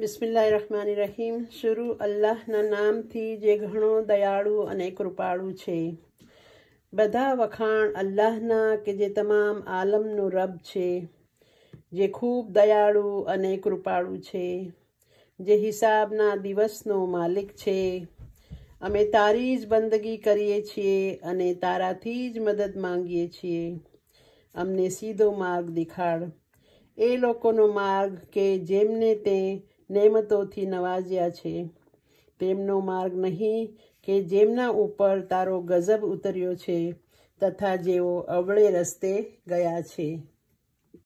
बिस्मिल्लाहिर्रहमानिर रहीम शुरू अल्लाह ना नाम थी जे घणो दयाळू अने कृपालू छे બધા વખાણ અલ્લાહ ના કે જે તમામ આલમ નો রব છે જે ખૂબ दयाळू अने कृपालू છે જે હિસાબ ના દિવસ નો માલિક છે અમે તારી જ બંદગી કરીએ છીએ અને તારા થી જ મદદ માંગીએ છીએ અમને સીધો માર્ગ દિખાડ એ લોકો નો માર્ગ કે જેમને તે નેમતોથી નવાજ્યા છે તેમનો માર્ગ નહીં કે જેમના ઉપર તારો ગજબ ઉતર્યો છે તથા જેઓ અવળે રસ્તે ગયા છે